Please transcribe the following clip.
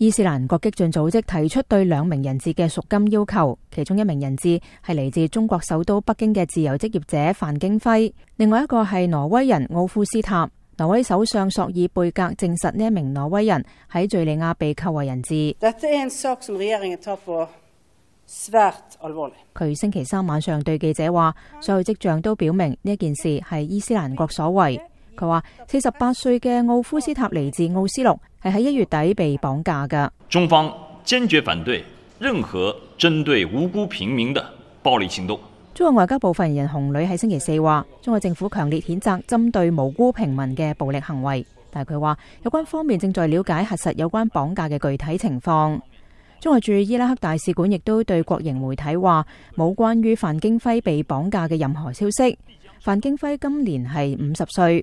伊斯兰国激进组织提出对两名人质嘅赎金要求，其中一名人质系嚟自中国首都北京嘅自由职业者范京辉，另外一个系挪威人奥夫斯塔。挪威首相索尔贝格证实呢一名挪威人喺叙利亚被扣为人质。佢星期三晚上对记者话：，所有迹象都表明呢件事系伊斯兰国所为。佢話：四十八歲嘅奧夫斯塔嚟自奧斯陆，係喺一月底被綁架嘅。中方堅決反對任何針對無辜平民的暴力行動。中國外交部言人洪磊喺星期四話：中國政府強烈譴責針對無辜平民嘅暴力行為，但系佢話有關方面正在了解核實有關綁架嘅具體情況。中國駐伊拉克大使館亦都對國營媒體話冇關於范京輝被綁架嘅任何消息。范京輝今年係五十歲。